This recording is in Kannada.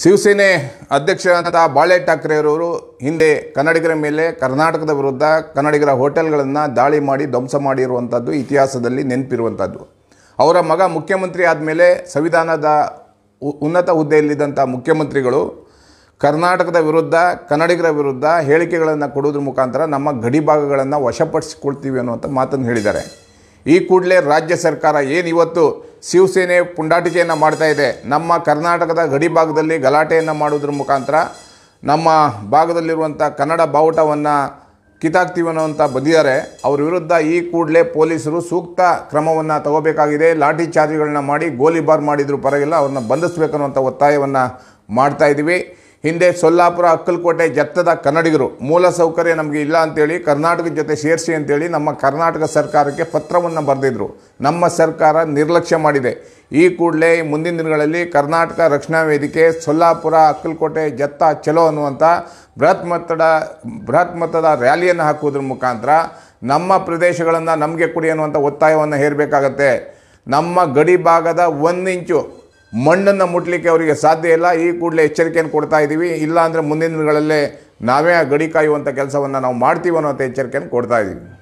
ಶಿವಸೇನೆ ಅಧ್ಯಕ್ಷರಾದಂಥ ಬಾಳೆ ಠಾಕ್ರೆಯವರು ಹಿಂದೆ ಕನ್ನಡಿಗರ ಮೇಲೆ ಕರ್ನಾಟಕದ ವಿರುದ್ಧ ಕನ್ನಡಿಗರ ಹೋಟೆಲ್ಗಳನ್ನು ದಾಳಿ ಮಾಡಿ ಧ್ವಂಸ ಮಾಡಿರುವಂಥದ್ದು ಇತಿಹಾಸದಲ್ಲಿ ನೆನಪಿರುವಂಥದ್ದು ಅವರ ಮಗ ಮುಖ್ಯಮಂತ್ರಿ ಆದಮೇಲೆ ಸಂವಿಧಾನದ ಉನ್ನತ ಹುದ್ದೆಯಲ್ಲಿದ್ದಂಥ ಮುಖ್ಯಮಂತ್ರಿಗಳು ಕರ್ನಾಟಕದ ವಿರುದ್ಧ ಕನ್ನಡಿಗರ ವಿರುದ್ಧ ಹೇಳಿಕೆಗಳನ್ನು ಕೊಡೋದ್ರ ಮುಖಾಂತರ ನಮ್ಮ ಗಡಿ ಭಾಗಗಳನ್ನು ವಶಪಡಿಸಿಕೊಳ್ತೀವಿ ಅನ್ನುವಂಥ ಮಾತನ್ನು ಹೇಳಿದ್ದಾರೆ ಈ ಕೂಡಲೇ ರಾಜ್ಯ ಸರ್ಕಾರ ಏನು ಇವತ್ತು ಶಿವಸೇನೆ ಪುಂಡಾಟಿಕೆಯನ್ನು ಮಾಡ್ತಾ ಇದೆ ನಮ್ಮ ಕರ್ನಾಟಕದ ಗಡಿ ಭಾಗದಲ್ಲಿ ಗಲಾಟೆಯನ್ನು ಮಾಡೋದ್ರ ಮುಖಾಂತರ ನಮ್ಮ ಭಾಗದಲ್ಲಿರುವಂಥ ಕನ್ನಡ ಬಾವುಟವನ್ನು ಕಿತಾಕ್ತೀವಿ ಅನ್ನೋವಂಥ ಬಂದಿದ್ದಾರೆ ಅವ್ರ ವಿರುದ್ಧ ಈ ಕೂಡಲೇ ಪೊಲೀಸರು ಸೂಕ್ತ ಕ್ರಮವನ್ನು ತಗೋಬೇಕಾಗಿದೆ ಲಾಠಿ ಚಾರ್ಜ್ಗಳನ್ನ ಮಾಡಿ ಗೋಲಿಬಾರ್ ಮಾಡಿದರೂ ಪರವಾಗಿಲ್ಲ ಅವ್ರನ್ನ ಬಂಧಿಸಬೇಕನ್ನುವಂಥ ಒತ್ತಾಯವನ್ನು ಮಾಡ್ತಾಯಿದ್ದೀವಿ ಹಿಂದೆ ಸೊಲ್ಲಾಪುರ ಅಕ್ಕಲಕೋಟೆ ಜತ್ತದ ಕನ್ನಡಿಗರು ಮೂಲ ಸೌಕರ್ಯ ನಮಗೆ ಇಲ್ಲ ಅಂತೇಳಿ ಕರ್ನಾಟಕದ ಜೊತೆ ಸೇರಿಸಿ ಅಂತೇಳಿ ನಮ್ಮ ಕರ್ನಾಟಕ ಸರ್ಕಾರಕ್ಕೆ ಪತ್ರವನ್ನು ಬರೆದಿದ್ದರು ನಮ್ಮ ಸರ್ಕಾರ ನಿರ್ಲಕ್ಷ್ಯ ಮಾಡಿದೆ ಈ ಕೂಡಲೇ ಮುಂದಿನ ದಿನಗಳಲ್ಲಿ ಕರ್ನಾಟಕ ರಕ್ಷಣಾ ವೇದಿಕೆ ಸೊಲ್ಲಾಪುರ ಅಕ್ಕಲ್ಕೋಟೆ ಜತ್ತ ಚಲೋ ಅನ್ನುವಂಥ ಬೃಹತ್ ಮೊತ್ತದ ಬೃಹತ್ ಮೊತ್ತದ ರ್ಯಾಲಿಯನ್ನು ಹಾಕುವುದ್ರ ಮುಖಾಂತರ ನಮ್ಮ ಪ್ರದೇಶಗಳನ್ನು ನಮಗೆ ಕೊಡಿ ಅನ್ನುವಂಥ ಒತ್ತಾಯವನ್ನು ಹೇರಬೇಕಾಗತ್ತೆ ನಮ್ಮ ಗಡಿ ಭಾಗದ ಒಂದು ಇಂಚು ಮಣ್ಣನ್ನು ಮುಟ್ಲಿಕ್ಕೆ ಅವರಿಗೆ ಸಾಧ್ಯ ಇಲ್ಲ ಈ ಕೂಡಲೇ ಎಚ್ಚರಿಕೆಯನ್ನು ಕೊಡ್ತಾ ಇದ್ದೀವಿ ಇಲ್ಲ ಮುಂದಿನ ದಿನಗಳಲ್ಲೇ ನಾವೇ ಆ ಗಡಿ ಕಾಯುವಂಥ ಕೆಲಸವನ್ನು ನಾವು ಮಾಡ್ತೀವಿ ಅನ್ನೋಂಥ ಎಚ್ಚರಿಕೆಯನ್ನು ಕೊಡ್ತಾ ಇದ್ದೀವಿ